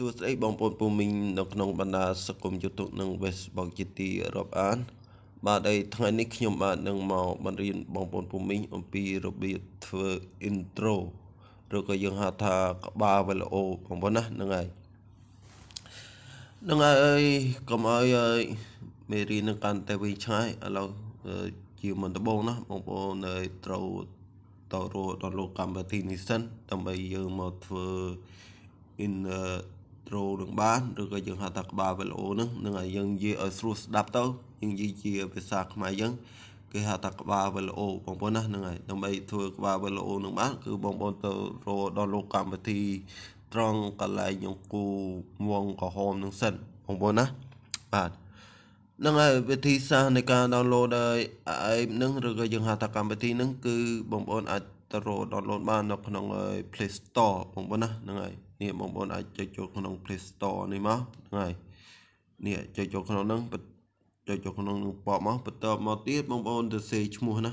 សួស្តីបងប្អូនពូមីងនៅក្នុងបណ្ដាសង្គម YouTube និង Facebook ជាទីរាប់អានបាទហើយថ្ងៃនេះខ្ញុំបាទនឹងមកបង្រៀនបងប្អូនពូមីងអំពីរបៀបធ្វើ intro ឬក៏យើងហៅថាក្បាលវីដេអូបងប្អូនណាហ្នឹងហើយហ្នឹងហើយកុំឲ្យមេរៀននឹងកាន់តែវែងឆ្ងាយឥឡូវជាមុនដំបូងណា បងប្អូននៅត្រូវតរោដល់លោកកម្មវិធីនេះសិនដើម្បីយើងមកធ្វើ in uh, ទ្រូនឹងបានឬក៏យើងហៅថាក្បាលវីដេអូនឹងនឹងឲ្យយើងនិយាយឲ្យស្រួលស្ដាប់ទៅយើងនិយាយជាភាសាខ្មែរយើងគេហៅថាក្បាលវីដេអូបងប្អូនណាហ្នឹងហើយដើម្បីធ្វើក្បាលវីដេអូនឹងបានគឺបងប្អូនទៅរកដល់លោកកម្មវិធី ត្រង់កន្លែងយង្គូវងក្រហមនឹងសិនបងប្អូនណាបាទនឹងហើយវិធីសាស្ត្រនៃការ download ដោយ app នឹងឬក៏យើងហៅថាកម្មវិធីនឹងគឺបងប្អូនអាចទៅរក download បាននៅ ក្នុង Play Store បងប្អូនណាហ្នឹងហើយនេះបងប្អូនអាចចុចចូលក្នុង Play Store នេះមកហ្នឹងហើយនេះចុចចូលក្នុងហ្នឹងចុចចូលក្នុងនឹងប៉បមកបន្ទាប់មកទៀតបងប្អូនទៅសេឈ្មោះណា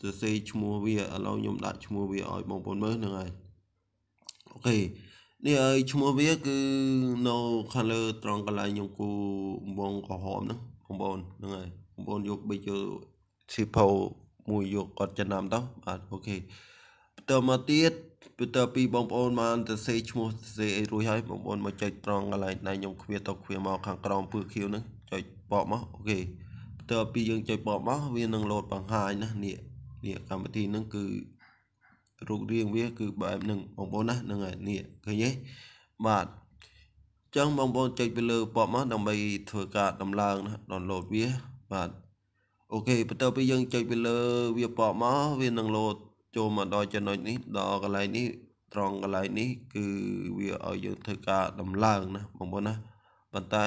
ទៅសេឈ្មោះវាឥឡូវខ្ញុំដាក់ឈ្មោះវាឲ្យបងប្អូនមើលហ្នឹងហើយអូខេនេះហើយឈ្មោះវាគឺនៅខាងលើត្រង់កន្លែងខ្ញុំគូវងក្រហមហ្នឹងបងប្អូនហ្នឹងហើយបងប្អូនយកបិទចូលឈីផោមួយយកគាត់ចំណាំទៅបាទអូខេបន្តមកទៀតបន្ទាប់ពីបងប្អូនបានទៅសេឈ្មោះសេអីរួចហើយបងប្អូនមកចុចត្រង់កន្លែងដែលខ្ញុំឃ្វាទៅឃ្វាមកខាងក្រោមពើខៀវហ្នឹងចុចបកមកអូខេបន្ទាប់ពីយើងចុចបកមកវានឹងលោតបង្ហាញណានេះនេះកម្មវិធីហ្នឹងគឺរូបរាងវា គឺបែបហ្នឹងបងប្អូនណាហ្នឹងហើយនេះឃើញទេបាទចឹងបងប្អូនចុចទៅលើប៉ុបមកដើម្បីធ្វើការដំឡើងណាដោនឡូតវាបាទអូខេបន្ទាប់ពីយើងចុចពីលើវាប៉កមកវានឹងលោតចូលមកដល់ចំណុចនេះដល់កន្លែងនេះត្រង់កន្លែងនេះ គឺវាឲ្យយើងធ្វើការដំឡើងណាបងប្អូនណាប៉ុន្តែ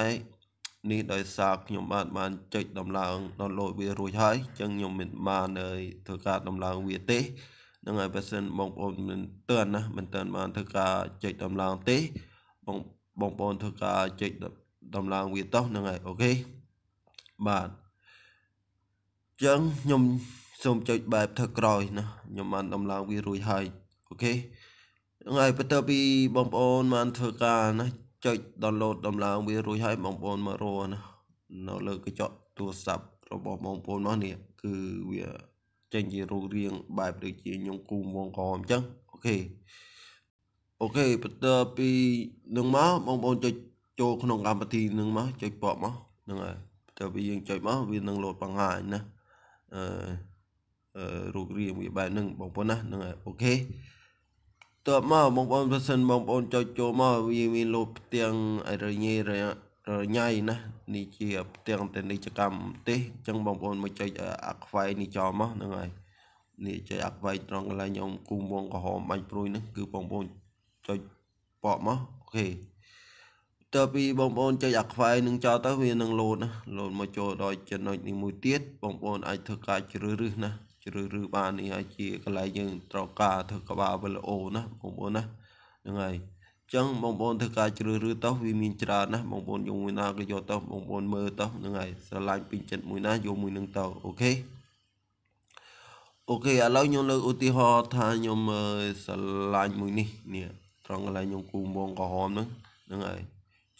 នេះដោយសារខ្ញុំបាទបានចុចដំឡើងដោនឡូតវារួចហើយអញ្ចឹងខ្ញុំមិនបានធ្វើការដំឡើងវាទេ នឹងហើយបើសិនបងប្អូនមិនទាន់ណាមិនទាន់បានធ្វើការចុចដំឡើងទេបងបងប្អូនធ្វើការចុចដំឡើង វាតោះនឹងហើយអូខេបាទចឹងខ្ញុំសូមចុចបែបធ្វើក្រោយ ណាខ្ញុំបានដំឡើងវារួចហើយអូខេហ្នឹងហើយបន្ទាប់ពីបងប្អូនបានធ្វើការ ណាចុច download ដំឡើងវារួចហើយបងប្អូនមករណានៅ លើកញ្ចក់ទូរស័ព្ទរបស់បងប្អូននោះនេះគឺវាចេញជារូបរាង បែបដូចជាញុំគូមងកអញ្ចឹងអូខេអូខេបន្ទាប់ពីនឹងមកបងប្អូនចុចចូលក្នុងកម្មវិធីនឹងមកចុចពកមកហ្នឹងហើយបន្ទាប់ពីយើងចុចមកវានឹងលោតបង្ហាញណាអឺរូបរាងវាបែបហ្នឹងបងប្អូនណាហ្នឹងហើយអូខេតបមកបងប្អូនប្រសិនបងប្អូនចុចចូលមកវាមានលោផ្ទាំងរញ៉េរញ៉ៃណានេះជាផ្ទាំងតនិចកម្មទេសអញ្ចឹងបងប្អូនមកចុចអាខ្វែងនេះចោលមកហ្នឹងហើយនេះចុចអាខ្វែងត្រង់កន្លែងខ្ញុំគុំវងក្រហមបាញ់ព្រួយហ្នឹងគឺបងប្អូនចុចបកមកអូខេតើពីបងប្អូនចុចអាខ្វែងនឹងចោលទៅវានឹងលោតណាលោតមកចូលដល់ចំណុចនេះមួយទៀតបងប្អូនអាចធ្វើការជ្រើសរើសណាជ្រើសរើសបាននេះហើយជាកន្លែងយើងត្រូវការធ្វើក្បាលវាល្អណាបងប្អូនណាហ្នឹងហើយចឹងបងប្អូនធ្វើការជ្រើសរើសទៅវាមានច្រើនណាបងប្អូនយកមួយណាក៏យកទៅបងប្អូនមើលទៅហ្នឹងហើយស្រឡាញ់ពីចិត្តមួយណាយកមួយនឹងទៅអូខេអូខេឥឡូវខ្ញុំលើកឧទាហរណ៍ថាខ្ញុំស្រឡាញ់មួយនេះនេះត្រង់កន្លែងខ្ញុំគូមងក្រហមហ្នឹងហ្នឹងហើយ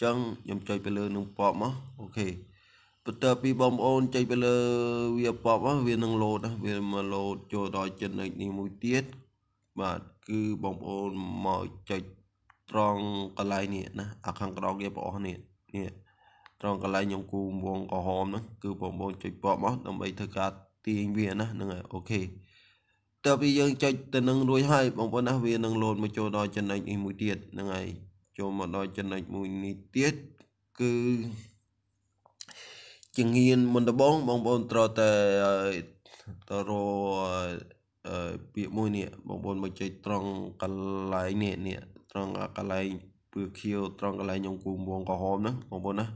ចឹងខ្ញុំចុចទៅលើនឹងប៉ុបមកអូខេបន្ទាប់ពីបងប្អូនចុចទៅលើវាប៉ុបមកវានឹងលោតវាមកលោតចូលដល់ចំណុចនេះមួយទៀតបាទគឺបងប្អូនមកចុចត្រង់កន្លែងនេះណាអាខាងក្រោមគេបងប្អូននេះនេះត្រង់កន្លែងខ្ញុំគូវងក្រហមហ្នឹងគឺបងប្អូនចុចប៉ុបមកដើម្បីធ្វើការទាញវាណាហ្នឹងហើយអូខេតើពីយើងចុចទៅនឹងរួចហើយបងប្អូនណាវានឹងលោតមកចូលដល់ចំណុចនេះមួយទៀតហ្នឹងហើយចូលមកដល់ចំណុចមួយនេះទៀតគឺជាងៀនមុនដំបង បងប្អូនត្រូវតែតរពាក្យមួយនេះបងប្អូនមកចែកត្រង់កន្លែងនេះនេះត្រង់កន្លែងពឺខៀវត្រង់កន្លែងខ្ញុំគូមងក្រហមហ្នឹងបងប្អូនណា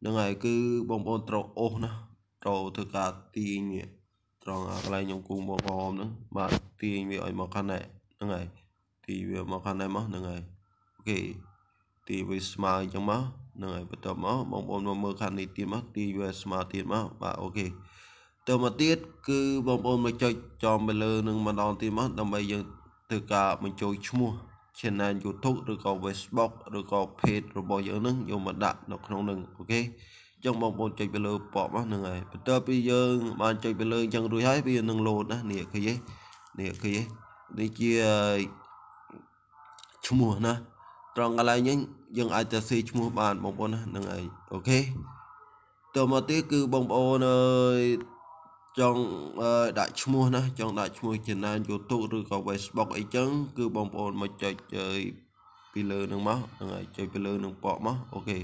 ហ្នឹងហើយគឺបងប្អូនត្រូវអូសណាត្រូវធ្វើការទាញនេះត្រង់កន្លែងខ្ញុំគូមងក្រហមហ្នឹងបាទទាញវាឲ្យមកខាងណែហ្នឹងហើយទាញវាមកខាងណែមកហ្នឹងហើយគេទីវាស្មើអញ្ចឹងមកនឹងហើយបន្ទាប់មកបងប្អូនមកមើលខាងនេះទៀតមក ទីវាស្មើទៀតមកបាទអូខេទៅមកទៀតគឺបងប្អូនមកចុចចំទៅលើនឹងម្ដងទៀតមកដើម្បីយើងធ្វើការបញ្ចូលឈ្មោះ channel YouTube ឬក៏ Facebook ឬក៏ page របស់យើងនឹងយកមកដាក់នៅក្នុងនឹងអូខេអញ្ចឹងបងប្អូនចុចទៅលើប៉ុបហ្នឹងហើយបន្ទាប់ពីយើងបានចុចទៅលើអញ្ចឹងរួចហើយវានឹងលោតណានេះឃើញទេនេះឃើញទេនេះជាឈ្មោះណាត្រង់កន្លែងហ្នឹងយើងអាចទៅស៊ីឈ្មោះបានបងប្អូនណាហ្នឹងហើយអូខេតមកទៀតគឺបងប្អូនអើយចង់ដាក់ឈ្មោះណាចង់ដាក់ឈ្មោះជាណាន YouTube ឬក៏ Facebook អីចឹងគឺបងប្អូនមកចុចពីលើហ្នឹងមកហ្នឹងហើយចុចពីលើហ្នឹងប៉កមកអូខេ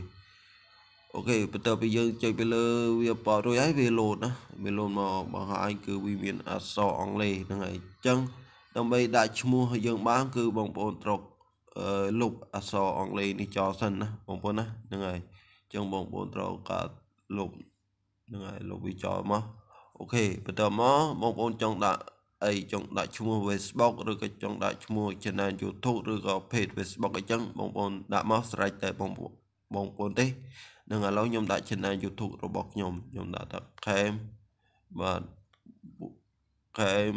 អូខេបន្ទាប់ពីយើងចុចពីលើវាប៉ករួចហើយវាឡូតណាវាឡូតមកបង្ហាញគឺវាមានអក្សរអង់គ្លេសហ្នឹងហើយអញ្ចឹង ដើម្បីដាក់ឈ្មោះយើង បាន គឺបងប្អូនត្រូវលុបអក្សរអង់គ្លេសនេះចោលសិនណាបងប្អូនណាហ្នឹងហើយអញ្ចឹងបងប្អូនត្រូវកើតលុបហ្នឹងហើយលុបវាចោលមកអូខេបន្តមកបងប្អូនចង់ដាក់អីចង់ដាក់ឈ្មោះ Facebook ឬក៏ចង់ដាក់ឈ្មោះ Channel YouTube ឬក៏ Page Facebook អញ្ចឹងបងប្អូនដាក់មកស្រេចតែបងប្អូនបងប្អូនទេនឹងឥឡូវខ្ញុំដាក់ Channel YouTube របស់ខ្ញុំខ្ញុំដាក់ថាខេមបាទខេម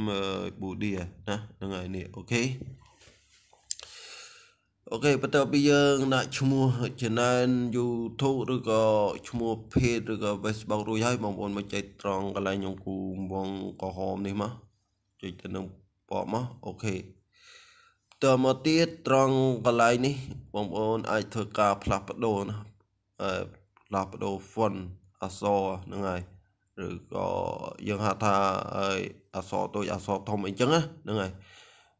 ប៊ូឌីណាហ្នឹងហើយនេះអូខេអូខេបន្ទាប់ពីយើងដាក់ឈ្មោះ channel YouTube ឬក៏ឈ្មោះ page ឬក៏ Facebook រួចហើយបងប្អូនមកចុចត្រង់កន្លែងអង្គូវងក្រហមនេះមកចុចទៅនឹងបបមកអូខេតមកទៀតត្រង់កន្លែងនេះ បងប្អូនអាចធ្វើការផ្លាស់ប្ដូរណាអឺផ្លាស់ប្ដូរ font អក្សរហ្នឹងហើយឬក៏យើងហៅថាអក្សរតូចអក្សរធំអីចឹងណាហ្នឹងហើយ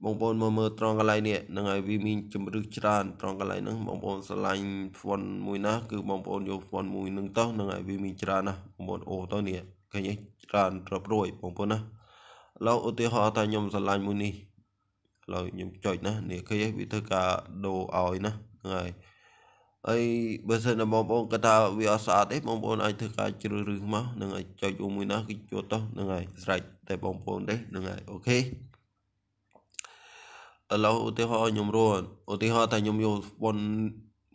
បងប្អូនមកមើលត្រង់កន្លែងនេះនឹងឲ្យវាមានជំរឹះច្រើនត្រង់កន្លែងហ្នឹងបងប្អូនឆ្លាញ់ហ្វុនមួយណាគឺបងប្អូនយកហ្វុនមួយនឹងទៅនឹងឲ្យវាមានច្រើនណាបងប្អូនអូទៅនេះឃើញទេច្រើនរាប់រយបងប្អូនណាឥឡូវឧទាហរណ៍ថាខ្ញុំឆ្លាញ់មួយនេះឥឡូវខ្ញុំចុចណានេះឃើញទេវាធ្វើការដូរឲ្យណាហ្នឹងហើយអីបើសិនបងប្អូនគាត់ថាវាអត់ស្អាតទេបងប្អូនអាចធ្វើការជ្រើសរើសមកនឹងឲ្យចុចមួយណាគឺចូលទៅហ្នឹងហើយស្រេចតែបងប្អូនទេហ្នឹងហើយអូខេឥឡូវឧទាហរណ៍ខ្ញុំរួនឧទាហរណ៍ថាខ្ញុំយកប៉ុន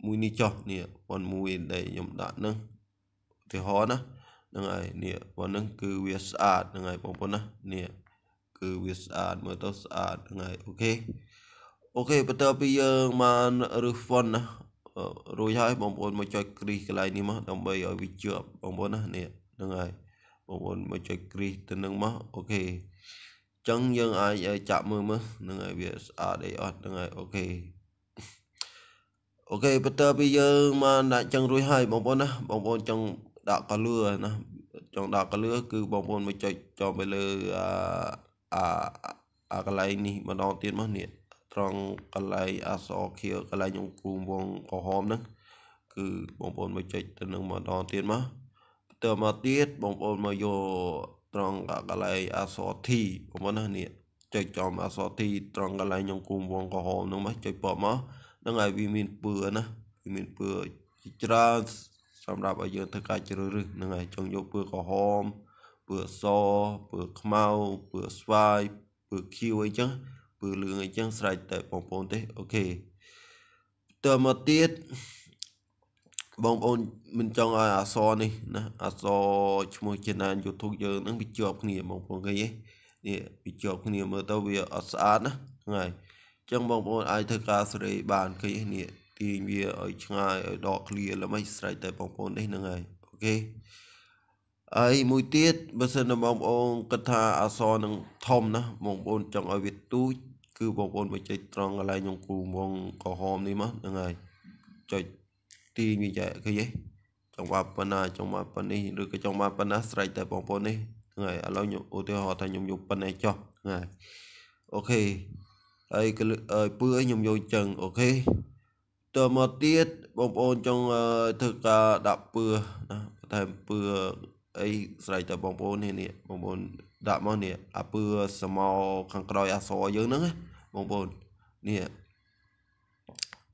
មួយនេះចុះនេះប៉ុនមួយដែលខ្ញុំដាក់ហ្នឹងឧទាហរណ៍ណាហ្នឹងហើយនេះប៉ុនហ្នឹងគឺវាស្អាតហ្នឹងហើយបងប្អូនណានេះគឺវាស្អាតមើលទៅស្អាតហ្នឹងហើយអូខេអូខេបន្តពីយើងបានឬប៉ុនណារួចហើយបងប្អូនមកចុចគ្រីសកន្លែងនេះមកដើម្បីឲ្យវាជាប់បងប្អូនណានេះហ្នឹងហើយបងប្អូនមកចុចគ្រីសទៅនឹងមកអូខេចឹងយើងអាចចាប់មើលមើលហ្នឹងហើយវាស្អាតអីអត់ហ្នឹងហើយអូខេអូខេបន្ទាប់ពីយើងមកដាក់ចឹងរួចហើយបងប្អូនណាបងប្អូនចង់ដាក់កលឿណាចង់ដាក់កលឿគឺបងប្អូនមកចុចចូលទៅលើអាអាកន្លែងនេះម្ដងទៀតមកនេះត្រង់កន្លែងអសរខៀវកន្លែងខ្ញុំគូវងក្រហមហ្នឹងគឺបងប្អូនមកចុចទៅនឹងម្ដងទៀតមកបន្ទាប់មកទៀតបងប្អូនមកយកត្រង់កន្លែងអសរ T បងប្អូនណានេះចុចចំអសរ T ត្រង់កន្លែងខ្ញុំគុំវងក្រហមហ្នឹងមកចុចពកមកហ្នឹងហើយវាមានពឿណាវាមានពឿច្រើនសម្រាប់ឲ្យយើងធ្វើការជ្រើសរើសហ្នឹងហើយចង់យកពឿក្រហមពឿសពឿខ្មៅពឿស្វាយពឿខៀវអីចឹងពឿលឿងអីចឹងស្រេចតែបងប្អូនទេអូខេតើមកទៀតបងប្អូនមិនចង់ឲ្យអសរនេះណាអសរឈ្មោះចេណាន YouTube យើងនឹងវាជាប់គ្នាបងប្អូនឃើញទេនេះវាជាប់គ្នាមើលទៅវាអត់ស្អាតណាហ្នឹងហើយអញ្ចឹងបងប្អូនអាចធ្វើការសេរីបានឃើញនេះទាញវាឲ្យឆ្ងាយឲ្យដក clear ល្មិចស្រេចតែបងប្អូននេះហ្នឹងហើយអូខេហើយមួយទៀតបើសិនតែបងប្អូនគិតថាអសរនឹងធំណាបងប្អូនចង់ឲ្យវាទូចគឺបងប្អូនមកចុចត្រង់កន្លែងញងគូមងក្រហមនេះមកហ្នឹងហើយចុចទាញវាចាឃើញទេចង់បានប៉ុណ្ណាចង់បានប៉ុណ្នេះឬក៏ចង់បានប៉ុណ្ណាស្រេចតែបងប្អូននេះហ្នឹងហើយឥឡូវខ្ញុំឧទាហរណ៍ថាខ្ញុំយកប៉ុណ្ណេះចុះហ្នឹងហើយអូខេហើយហើយពឺឲ្យខ្ញុំយកចឹងអូខេតមកទៀតបងប្អូនចង់ធ្វើការដាក់ពឺណាបន្ថែមពឺអីស្រេចតែបងប្អូននេះនេះបងប្អូនដាក់មកនេះអាពឺសមោខាងក្រោយអសរយើងហ្នឹងបងប្អូននេះ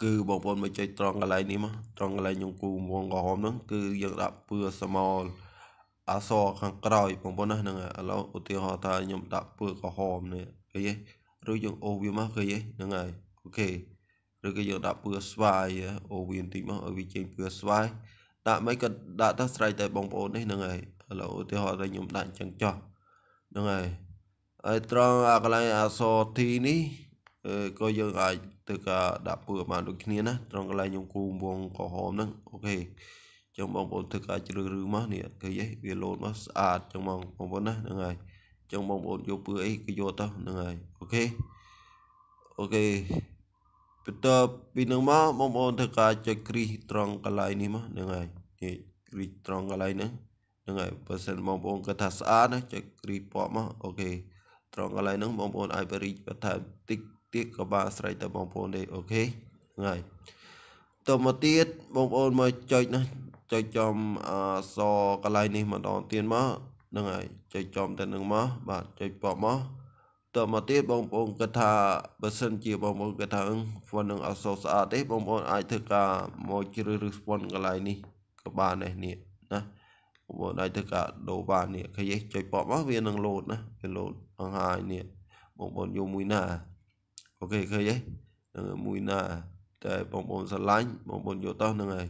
គឺបងប្អូនមកចុចត្រង់កន្លែងនេះមកត្រង់កន្លែងញង្គូមួងក្រហមហ្នឹងគឺយើងដាក់ពឿស្មោលអសរខាងក្រោយបងប្អូនណាហ្នឹងឥឡូវឧទាហរណ៍ថាខ្ញុំដាក់ពឿក្រហមនេះឃើញទេឬយើងអូវាមកឃើញទេហ្នឹងហើយអូខេឬក៏យើងដាក់ពឿស្វាយអូវាបន្តិចមកឲ្យវាចេញពឿស្វាយដាក់មិនក៏ដាក់ទៅស្រេចតែបងប្អូននេះហ្នឹងហើយឥឡូវឧទាហរណ៍ថាខ្ញុំដាក់អញ្ចឹងចោះហ្នឹងហើយហើយត្រង់អាកន្លែងអសរ T នេះក៏យើងអាចធ្វើការដាក់ពូឲ្យបានដូចគ្នាណាត្រង់កន្លែងខ្ញុំគូវងក្រហមហ្នឹងអូខេចឹងបងប្អូនធ្វើការជ្រើសរើសមកនេះឃើញហីវាលោតមកស្អាតចឹងបងបងប្អូនណាហ្នឹងហើយចឹងបងប្អូនយកពូអីគឺយកទៅហ្នឹងហើយអូខេអូខេបន្ទាប់ពីនឹងមកបងប្អូនធ្វើការចុចគ្រីសត្រង់កន្លែងនេះមកហ្នឹងហើយនេះគ្រីសត្រង់កន្លែងហ្នឹងហ្នឹងហើយបើសិនបងប្អូនគាត់ថាស្អាតណាចុចគ្រីសពណ៌មកអូខេត្រង់កន្លែងហ្នឹងបងប្អូនអាចបរិយបន្ថែមតិចទៀតក៏បាទអាស្រ័យទៅបងប្អូនទេអូខេហើយតមកទៀតបងប្អូនមើលចុចណាចុចចំអសកន្លែងនេះម្ដងទៀតមកហ្នឹងហើយចុចចំទៅនឹងមកបាទចុចប៉មកតមកទៀតបងប្អូនគិតថាបើសិនជាបងប្អូនគិតថាហ្វុននឹងអសស្អាតទេ បងប្អូនអាចធ្វើការមកជ្រើសរើសហ្វុនកន្លែងនេះក៏បានដែរនេះណាបងប្អូនអាចធ្វើការដូរបាននេះឃើញចុចប៉មក វានឹងលោតណាវាលោតអង្ហាយនេះបងប្អូនយកមួយណាអូខេឃើញទេនឹងមួយណា តែបងប្អូនស្រឡាញ់បងប្អូនយកតោះនឹងហើយ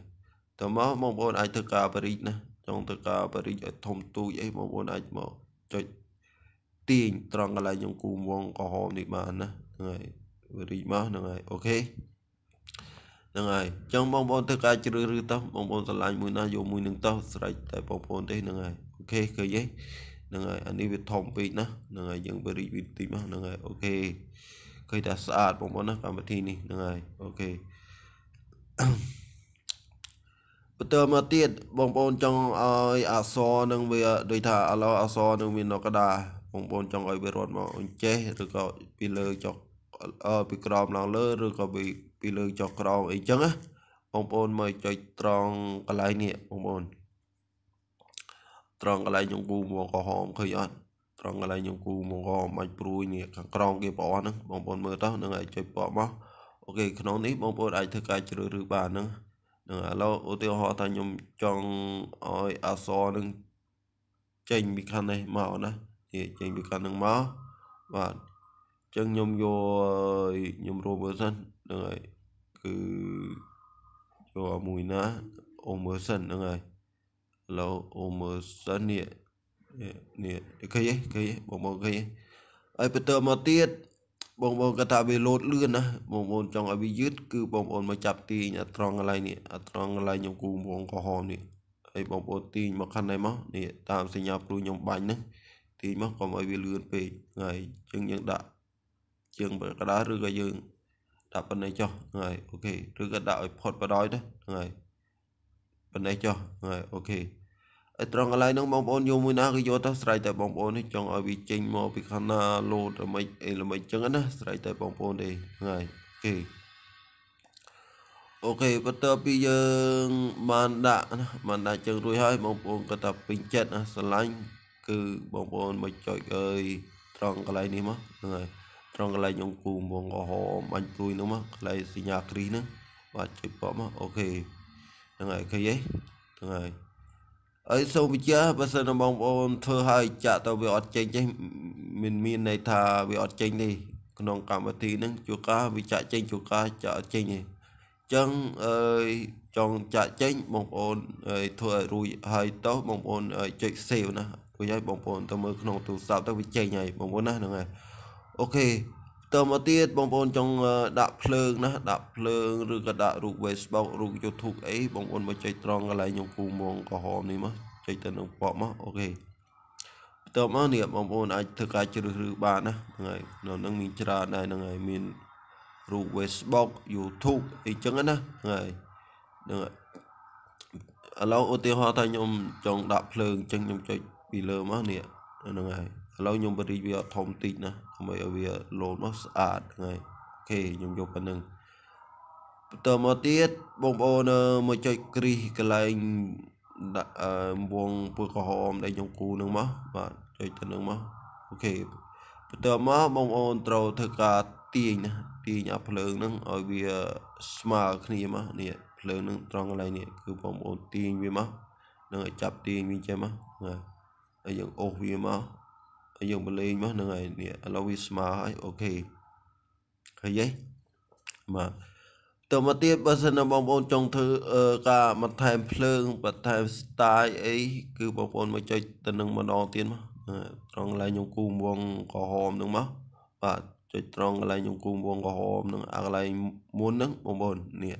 តមកបងប្អូនអាចធ្វើការប៉ារីសណាចង់ធ្វើការប៉ារីសឲ្យធំទូចអីបងប្អូនអាចមកចុចទាញត្រង់កន្លែងខ្ញុំគូវងក្រហមនេះបានណាហ្នឹងហើយវារីមកហ្នឹងហើយអូខេហ្នឹងហើយអញ្ចឹងបងប្អូនធ្វើការជ្រើសរើសតោះបងប្អូនឆ្លាញ់មួយណាយកមួយនឹងតោះស្រេចតែបងប្អូនទេហ្នឹងហើយអូខេឃើញទេហ្នឹងហើយអានេះវាធំពេកណាហ្នឹងហើយយើងវារីវិទីមកហ្នឹងហើយអូខេឃើញថាស្អាតបងប្អូនណាកម្មវិធីនេះហ្នឹងហើយអូខេបន្តមកទៀតបងប្អូនចង់ឲ្យអសរនឹងវាដូចថាឥឡូវអសរនឹងមាននៅកដាបងប្អូនចង់ឲ្យវារត់មកអញ្ចេះឬក៏ពីលើចុះពីក្រោមឡើងលើឬក៏ពីពីលើចុះក្រោមអីចឹងណាបងប្អូនមកចុចត្រង់កន្លែងនេះបងប្អូនត្រង់កន្លែងជង្គូមកក្រហមឃើញអត់ត្រង់កន្លែងខ្ញុំគូមកអមាច់ព្រួយនេះខាងក្រងគេប្រអស់ហ្នឹងបងប្អូនមើលទៅនឹងឲ្យជួយប្រអមកអូខេក្នុងនេះបងប្អូនអាចធ្វើការជ្រើសរើសបានហ្នឹងនឹងឥឡូវឧទាហរណ៍ថាខ្ញុំចង់ឲ្យអសរនឹងចេញពីខាងនេះមកណានេះចេញពីខាងហ្នឹងមកបាទអញ្ចឹងខ្ញុំយកខ្ញុំរួមមើលសិនហ្នឹងហើយគឺយកមួយណាអូមើលសិនហ្នឹងហើយឥឡូវអូមើលសិននេះនេះឃើញទេឃើញទេបងបងឃើញទេហើយបន្តមកទៀតបងបងគាត់ថាវាលោតលឿនណាបងបងចង់ឲ្យវាយឺតគឺបងបងមកចាប់ទាញអាត្រង់កន្លែងនេះអាត្រង់កន្លែងខ្ញុំគូបងក្រហមនេះហើយបងបងទាញមកខាងនេះមកនេះតាមសញ្ញាព្រួយខ្ញុំបាញ់ហ្នឹងទាញមកកុំឲ្យវាលឿនពេកហើយជើងយើង ដាក់ជើងប្រកដាឬក៏យើងដាក់ប៉ុណ្ណេះចុះហើយអូខេឬក៏ដាក់ឲ្យផុតបដ ாய் ទៅហើយប៉ុណ្ណេះចុះហើយអូខេហើយត្រង់កន្លែងហ្នឹងបងប្អូនយកមួយណាគឺយកទៅស្រេចតែបងប្អូននេះចង់ឲ្យវាចេញមកពីខាងណាលោតល្មិចអីល្មិចចឹងណាស្រេចតែបងប្អូនទេហ្នឹងហើយគេអូខេបន្ទាប់ពីយើងបានដាក់ណាបានដាក់ជើងរួចហើយបងប្អូនក៏ថាពេញចិត្តណាស្រឡាញ់គឺបងប្អូនមិនចុចអើយត្រង់កន្លែងនេះមកហ្នឹងហើយត្រង់កន្លែងខ្ញុំគូមកអហមបាញ់ព្រួយនោះមកកន្លែងសញ្ញាគ្រីសហ្នឹងបាទជួយបបមកអូខេហ្នឹងហើយឃើញទេហ្នឹងហើយហើយសូមបញ្ជាក់បើសិនបងប្អូនធ្វើហើយចាក់ទៅវាអត់ចេញទេមានមានន័យថាវាអត់ចេញទេក្នុងកម្មវិធីហ្នឹងជួកាវាចាក់ចេញជួកាចាក់អត់ចេញទេអញ្ចឹងអើយចង់ចាក់ចេញបងប្អូនធ្វើឲ្យរួចហើយតោះបងប្អូនចុច save ណាព្រោះឲ្យបងប្អូនទៅមើលក្នុងទូរស័ព្ទទៅវាចេញហើយបងប្អូនណាហ្នឹងហើយអូខេតមកទៀតបងប្អូនចង់ដាក់ភ្លើងណាដាក់ភ្លើងឬក៏ដាក់រូប Facebook រូប YouTube អីបងប្អូនមកចុចត្រង់កន្លែងខ្ញុំគូមកក្រហមនេះមកចុចទៅនឹងប៉កមកអូខេបន្ទាប់មកនេះបងប្អូនអាចធ្វើការជ្រើសរើសបានណាហ្នឹងហើយនៅនឹងមានច្រើនដែរហ្នឹងហើយមានរូប Facebook YouTube អីចឹងណាហ្នឹងហើយហ្នឹងហើយឥឡូវឧទាហរណ៍ថាខ្ញុំ ចង់ដាក់ភ្លើងចឹងខ្ញុំចុចពីលើមកនេះហ្នឹងហើយឥឡូវខ្ញុំបរិយវាអត់ធំតិចណាដើម្បីឲ្យវាលោតមកស្អាតហ្នឹងហើយអូខេខ្ញុំយកប៉ុណ្្នឹងបន្តមកទៀតបងប្អូនមកចុចគ្រីសកន្លែងដាក់វងពូក្រហមដែលខ្ញុំគូនឹងមកបាទចុចទៅនឹងមកអូខេបន្តមកបងប្អូនត្រូវធ្វើការទាញណាទាញអាភ្លើងហ្នឹងឲ្យវាស្មើគ្នាមកនេះភ្លើងហ្នឹងត្រង់កន្លែងនេះគឺបងប្អូនទាញវាមកនឹងឲ្យចាប់ទាញវាចេះមកហើយយើងអូសវាមកយើងមកលេងមកហ្នឹងហើយនេះឥឡូវវាស្មើហើយអូខេឃើញទេបាទតមកទៀតបើសិនបងប្អូនចង់ធ្វើការបន្ថែមភ្លើងបន្ថែម style អីគឺបងប្អូនមកចុចទៅនឹងម្ដងទៀតមកត្រង់កន្លែងខ្ញុំគូវងក្រហមហ្នឹងមកបាទចុចត្រង់កន្លែងខ្ញុំគូវងក្រហមហ្នឹងអាកន្លែងមុនហ្នឹងបងប្អូននេះ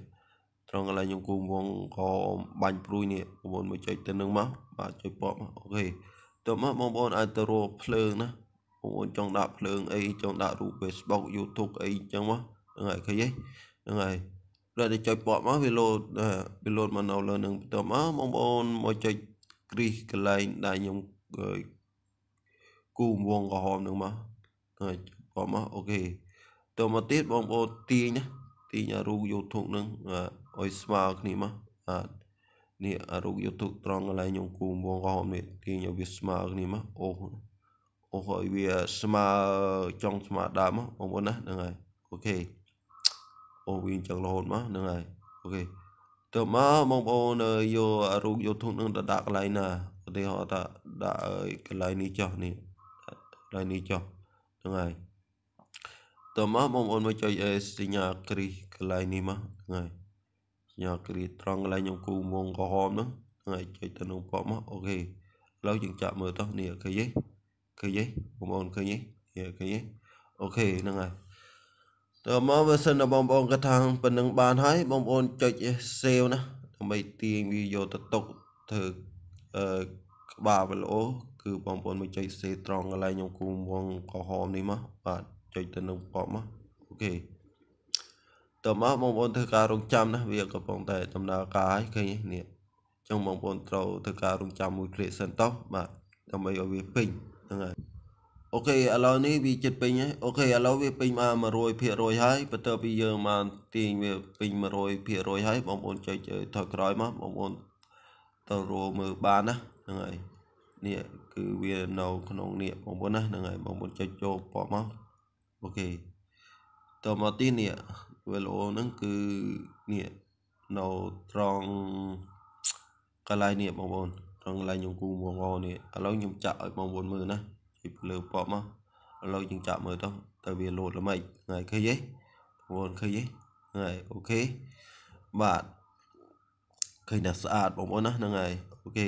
ត្រង់កន្លែងខ្ញុំគូវងក្រហមបាញ់ព្រួយនេះបងប្អូនមកចុចទៅនឹងមកបាទចុចពកមកអូខេទៅមកបងប្អូនអាចទៅរកភ្លើងណាបងប្អូនចង់ដាក់ភ្លើង អីចង់ដាក់រូប Facebook YouTube អីចឹងមកហ្នឹងហើយឃើញទេហ្នឹងហើយរត់ទៅចុចពណ៌មកវាលោតវាលោតមកនៅលើនឹងបន្ទាប់មកបងប្អូនមកចុចគ្រីសកន្លែងដែលខ្ញុំគូវងក្រហមនឹងមកហើយពណ៌មកអូខេទៅមកទៀតបងប្អូនទាញណាទាញរូប YouTube នឹងឲ្យស្មើគ្នាមកនេះអរុគយកទុកត្រង់កន្លែងញង្គមវងក្រហមនេះទាញឲ្យវាស្មើគ្នាមកអូសអូសឲ្យវាស្មើចង់ស្មើដើមមកបងប្អូនណាហ្នឹងហើយអូខេអូសវាអញ្ចឹងរហូតមកហ្នឹងហើយអូខេតើមកបងប្អូនយកអរុគយកទុកនឹងទៅដាក់កន្លែងណាឧទាហរណ៍ថាដាក់ឲ្យកន្លែងនេះចុះនេះកន្លែងនេះចុះហ្នឹងហើយតើមកបងប្អូនមកចុចសញ្ញា គ្រីសកន្លែងនេះមកហ្នឹងហើយយកគ្រាត្រង់កន្លែងខ្ញុំគូមងក្រហមហ្នឹងហើយចុចទៅនឹងពណ៌មកអូខេឥឡូវយើងចាប់មើលតោះនេះឃើញទេឃើញទេបងប្អូនឃើញទេឃើញទេអូខេហ្នឹងហើយតើមកបើសិនបងប្អូនគាត់ថាប៉ុណ្ណឹងបានហើយ បងប្អូនចុច save ណាដើម្បីទាញវាយកទៅຕົកធ្វើអឺក្បាលវីដេអូគឺបងប្អូនមកចុច save ត្រង់កន្លែងខ្ញុំគូមងក្រហមនេះមកបាទចុចទៅនឹងពណ៌មកអូខេតើមកបងប្អូនធ្វើការរងចាំណាវាកំពុងតែដំណើរការឲ្យឃើញនេះចឹងបងប្អូនត្រូវធ្វើការរងចាំមួយគ្លេសិនតោះបាទដើម្បីឲ្យវាពេញហ្នឹងហើយអូខេឥឡូវនេះវាចិត្តពេញហើយអូខេឥឡូវវាពេញមក100%ហើយបន្ទាប់ពីយើងមកទាញវាពេញ100%ហើយបងប្អូនចុចថយក្រោយមកបងប្អូនទៅរកមើលបានណាហ្នឹងហើយនេះគឺវានៅក្នុងនេះបងប្អូនណាហ្នឹងហើយបងប្អូនចុចចូលពណ៌មកអូខេតមកទីនេះវីដេអូហ្នឹងគឺនេះនៅត្រង់កន្លែងនេះបងប្អូនត្រង់កន្លែងខ្ញុំគូបងប្អូននេះឥឡូវខ្ញុំចាក់ឲ្យបងប្អូនមើលណាពីលើប៉ុបមកឥឡូវយើងចាក់មើលទៅតើវាលោតល្មិចថ្ងៃឃើញទេបងប្អូនឃើញទេថ្ងៃអូខេបាទឃើញថាស្អាតបងប្អូនណាហ្នឹងហើយអូខេ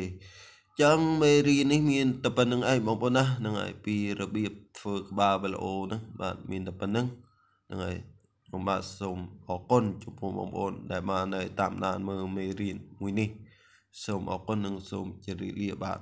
ចឹងមេរៀននេះមានតែប៉ុណ្្នឹងឯងបងប្អូនណាហ្នឹងហើយពីរបៀបធ្វើក្បាលវីដេអូហ្នឹងបាទមានតែប៉ុណ្្នឹងហ្នឹងហើយខ្ញុំបាទសូមអរគុណចំពោះបងប្អូនដែលបាននៅតាមដានមើលមេរៀនមួយនេះសូមអរគុណនិងសូមជម្រាបលាបាទ